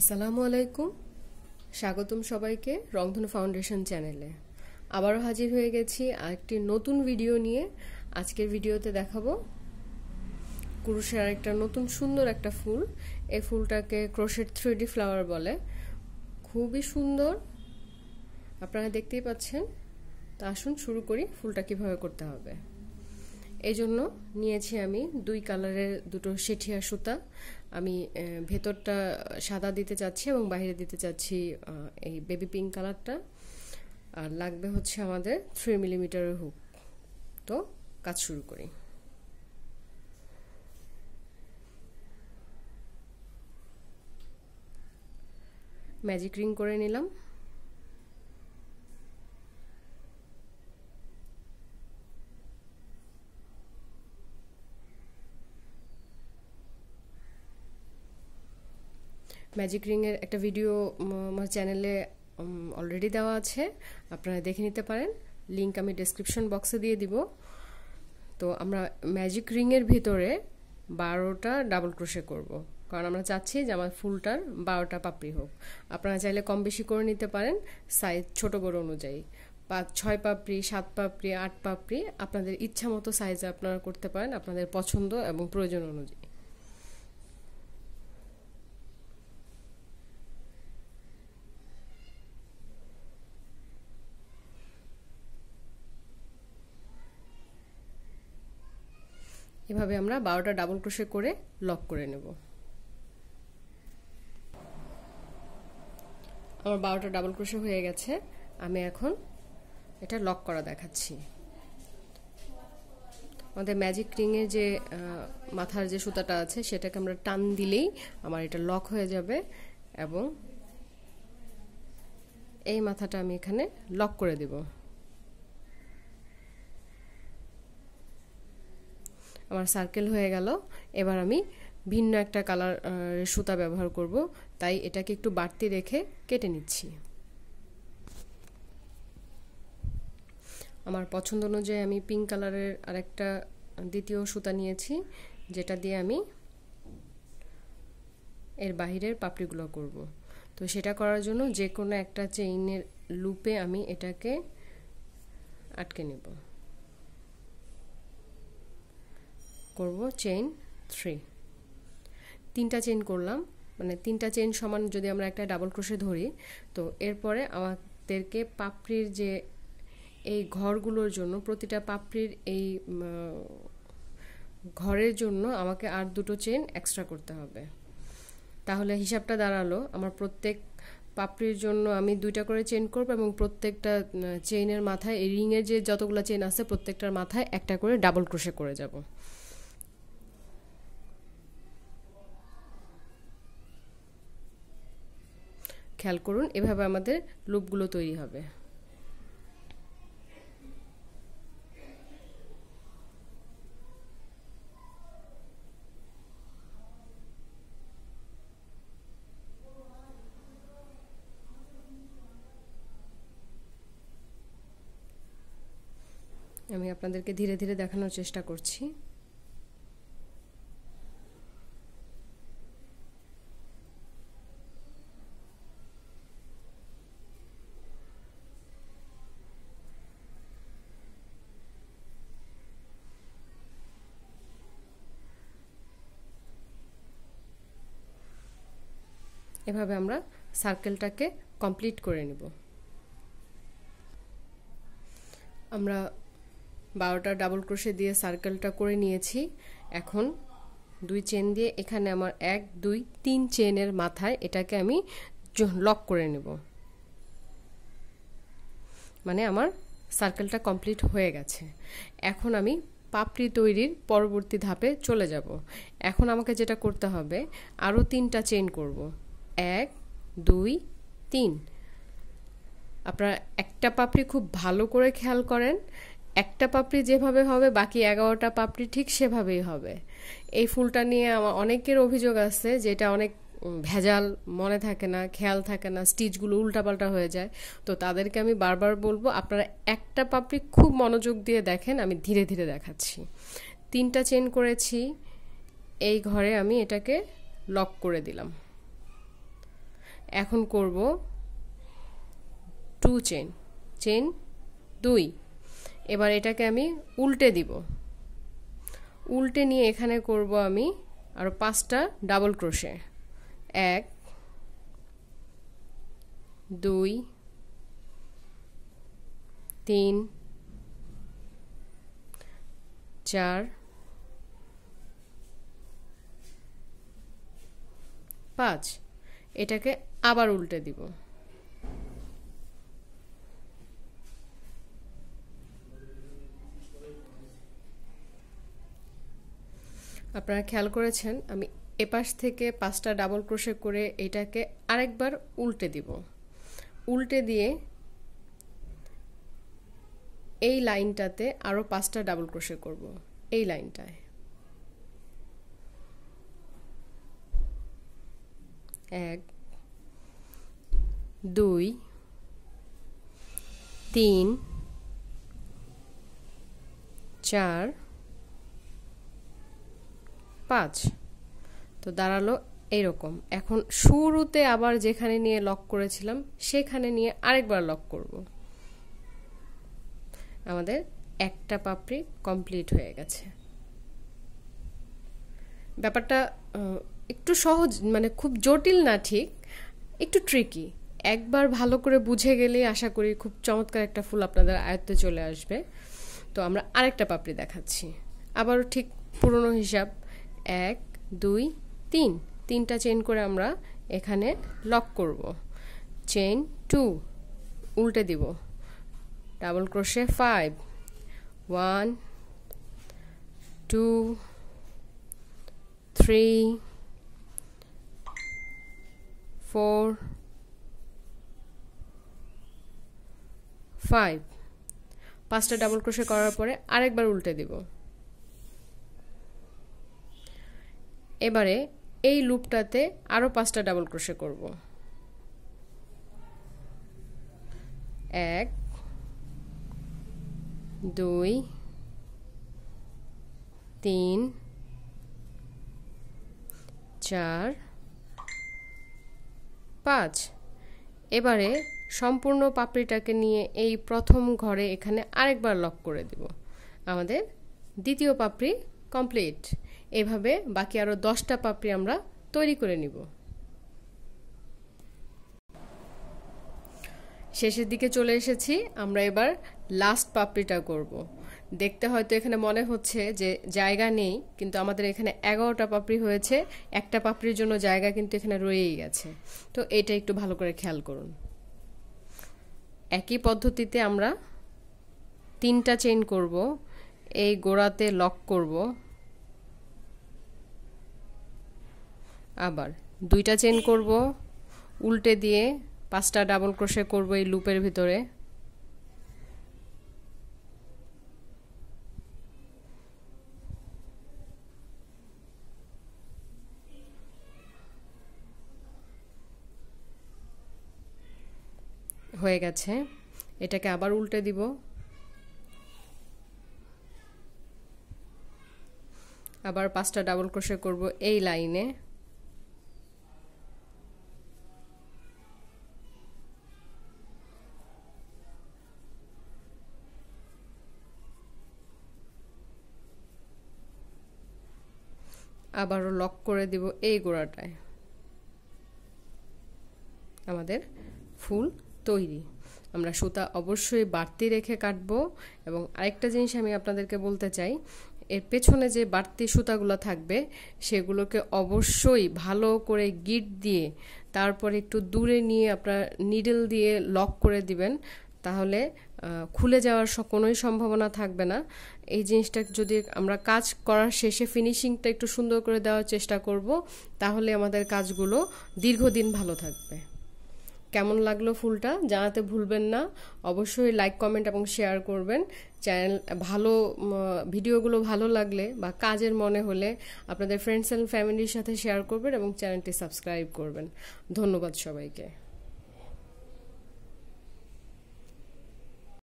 আসসালামু আলাইকুম স্বাগতম সবাইকে রংধনু ফাউন্ডেশন চ্যানেলে আবারও হাজির হয়ে গেছি একটি নতুন ভিডিও নিয়ে আজকের ভিডিওতে দেখাবো কুরুষের একটা নতুন সুন্দর একটা ফুল এই ফুলটাকে ক্রোশের থ্রিডি ফ্লাওয়ার বলে খুবই সুন্দর আপনারা দেখতেই পাচ্ছেন তা আসুন শুরু করি ফুলটা কিভাবে করতে হবে এজন্য নিয়েছি আমি দুই কালারের দুটো সেঠিয়া সুতা আমি ভেতরটা সাদা দিতে চাচ্ছি এবং বাইরে দিতে চাচ্ছি এই বেবি পিঙ্ক কালারটা আর লাগবে হচ্ছে আমাদের থ্রি মিলিমিটারের হুক তো কাজ শুরু করি ম্যাজিক রিং করে নিলাম ম্যাজিক রিংয়ের একটা ভিডিও আমার চ্যানেলে অলরেডি দেওয়া আছে আপনারা দেখে নিতে পারেন লিঙ্ক আমি ডিসক্রিপশন বক্সে দিয়ে দিব তো আমরা ম্যাজিক রিংয়ের ভিতরে বারোটা ডাবল ক্রোশে করব। কারণ আমরা চাচ্ছি যে আমার ফুলটার বারোটা পাপড়ি হোক আপনারা চাইলে কম বেশি করে নিতে পারেন সাইজ ছোট বড় অনুযায়ী পাঁচ ছয় পাপড়ি সাত পাপড়ি আট পাপড়ি আপনাদের ইচ্ছা মতো সাইজে আপনারা করতে পারেন আপনাদের পছন্দ এবং প্রয়োজন অনুযায়ী এভাবে আমরা বারোটা ডাবল ক্রোশে করে লক করে নেব আমার বারোটা ডাবল ক্রোশে হয়ে গেছে আমি এখন এটা লক করা দেখাচ্ছি আমাদের ম্যাজিক রিংয়ে যে মাথার যে সুতাটা আছে সেটাকে আমরা টান দিলেই আমার এটা লক হয়ে যাবে এবং এই মাথাটা আমি এখানে লক করে দেবো আমার সার্কেল হয়ে গেল এবার আমি ভিন্ন একটা কালার সুতা ব্যবহার করব তাই এটাকে একটু বাড়তি রেখে কেটে নিচ্ছি আমার পছন্দ অনুযায়ী আমি পিঙ্ক কালারের আরেকটা দ্বিতীয় সুতা নিয়েছি যেটা দিয়ে আমি এর বাহিরের পাপড়িগুলো করব তো সেটা করার জন্য যে কোনো একটা চেইনের লুপে আমি এটাকে আটকে নেব করব চেইন থ্রি তিনটা চেইন করলাম মানে তিনটা চেইন সমান যদি আমরা একটা ডাবল ক্রোশে ধরি তো এরপরে আমাদেরকে পাপড়ির যে এই ঘরগুলোর জন্য প্রতিটা পাপড়ির এই ঘরের জন্য আমাকে আর দুটো চেন এক্সট্রা করতে হবে তাহলে হিসাবটা দাঁড়ালো আমার প্রত্যেক পাপড়ির জন্য আমি দুইটা করে চেন করবো এবং প্রত্যেকটা চেইনের মাথায় এই রিংয়ের যে যতগুলো চেন আছে প্রত্যেকটার মাথায় একটা করে ডাবল ক্রোশে করে যাব খেয়াল করুন এভাবে আমাদের লুপগুলো তৈরি হবে আমি আপনাদেরকে ধীরে ধীরে দেখানোর চেষ্টা করছি এভাবে আমরা সার্কেলটাকে কমপ্লিট করে নেব আমরা বারোটা ডাবল ক্রোশে দিয়ে সার্কেলটা করে নিয়েছি এখন দুই চেন দিয়ে এখানে আমার এক দুই তিন চেনের মাথায় এটাকে আমি লক করে নেব মানে আমার সার্কেলটা কমপ্লিট হয়ে গেছে এখন আমি পাপড়ি তৈরির পরবর্তী ধাপে চলে যাব এখন আমাকে যেটা করতে হবে আরও তিনটা চেন করব এক দুই তিন আপনারা একটা পাপড়ি খুব ভালো করে খেয়াল করেন একটা পাপড়ি যেভাবে হবে বাকি এগারোটা পাপড়ি ঠিক সেভাবেই হবে এই ফুলটা নিয়ে আমার অনেকের অভিযোগ আছে যেটা অনেক ভেজাল মনে থাকে না খেয়াল থাকে না স্টিচগুলো উল্টাপাল্টা হয়ে যায় তো তাদেরকে আমি বারবার বলবো আপনারা একটা পাপড়ি খুব মনোযোগ দিয়ে দেখেন আমি ধীরে ধীরে দেখাচ্ছি তিনটা চেন করেছি এই ঘরে আমি এটাকে লক করে দিলাম এখন করব টু চেন চেন দুই এবার এটাকে আমি উল্টে দিব উল্টে নিয়ে এখানে করব আমি আরও পাঁচটা ডাবল ক্রোশে এক দুই তিন চার পাঁচ এটাকে আবার উল্টে দিব আপনারা খেয়াল করেছেন আমি এপাশ থেকে পাঁচটা ডাবল ক্রোশে করে এটাকে আরেকবার উল্টে দিব উল্টে দিয়ে এই লাইনটাতে আরও পাঁচটা ডাবল ক্রোশে করব এই লাইনটায় এক দুই তিন চার পাঁচ তো দাঁড়ালো এরকম এখন শুরুতে আবার যেখানে নিয়ে লক করেছিলাম সেখানে নিয়ে আরেকবার লক করব আমাদের একটা পাপড়ি কমপ্লিট হয়ে গেছে ব্যাপারটা একটু সহজ মানে খুব জটিল না ঠিক একটু ট্রিকি একবার ভালো করে বুঝে গেলেই আশা করি খুব চমৎকার একটা ফুল আপনাদের আয়ত্তে চলে আসবে তো আমরা আরেকটা পাপড়ি দেখাচ্ছি আবারও ঠিক পুরনো হিসাব এক দুই তিন তিনটা চেন করে আমরা এখানে লক করব চেন টু উল্টে দিব double crochet five one two three four five পাঁচটা ডাবল ক্রোশে করার পরে আরেকবার উল্টে দিব এবারে এই লুপটাতে আরও পাঁচটা ডাবল ক্রোশে করব এক দুই তিন চার পাঁচ এবারে সম্পূর্ণ পাপড়িটাকে নিয়ে এই প্রথম ঘরে এখানে আরেকবার লক করে দিব আমাদের দ্বিতীয় পাপড়ি কমপ্লিট এভাবে বাকি আরও দশটা পাপড়ি আমরা তৈরি করে নিব শেষের দিকে চলে এসেছি আমরা এবার লাস্ট পাপড়িটা করব। দেখতে হয়তো এখানে মনে হচ্ছে যে জায়গা নেই কিন্তু আমাদের এখানে এগারোটা পাপড়ি হয়েছে একটা পাপড়ির জন্য জায়গা কিন্তু এখানে রয়েই গেছে তো এটা একটু ভালো করে খেয়াল করুন একই পদ্ধতিতে আমরা তিনটা চেইন করব এই গোড়াতে লক করব আবার দুইটা চেইন করব উল্টে দিয়ে পাঁচটা ডাবল ক্রোশে করব এই লুপের ভিতরে হয়ে গেছে এটাকে আবার উল্টে দিব আবার পাঁচটা ডাবল ক্রোশে করব এই লাইনে আবারও লক করে দিব এই গোড়াটায় আমাদের ফুল তৈরি আমরা সুতা অবশ্যই বাড়তি রেখে কাটবো এবং আরেকটা জিনিস আমি আপনাদেরকে বলতে চাই এর পেছনে যে বাড়তি সুতাগুলো থাকবে সেগুলোকে অবশ্যই ভালো করে গিট দিয়ে তারপর একটু দূরে নিয়ে আপনার নিডেল দিয়ে লক করে দিবেন তাহলে খুলে যাওয়ার কোনোই সম্ভাবনা থাকবে না এই জিনিসটা যদি আমরা কাজ করার শেষে ফিনিশিংটা একটু সুন্দর করে দেওয়ার চেষ্টা করব তাহলে আমাদের কাজগুলো দীর্ঘদিন ভালো থাকবে কেমন লাগলো ফুলটা জানাতে ভুলবেন না অবশ্যই লাইক কমেন্ট এবং শেয়ার করবেন চ্যানেল ভালো ভিডিওগুলো ভালো লাগলে বা কাজের মনে হলে আপনাদের ফ্রেন্ডস অ্যান্ড ফ্যামিলির সাথে শেয়ার করবেন এবং চ্যানেলটি সাবস্ক্রাইব করবেন ধন্যবাদ সবাইকে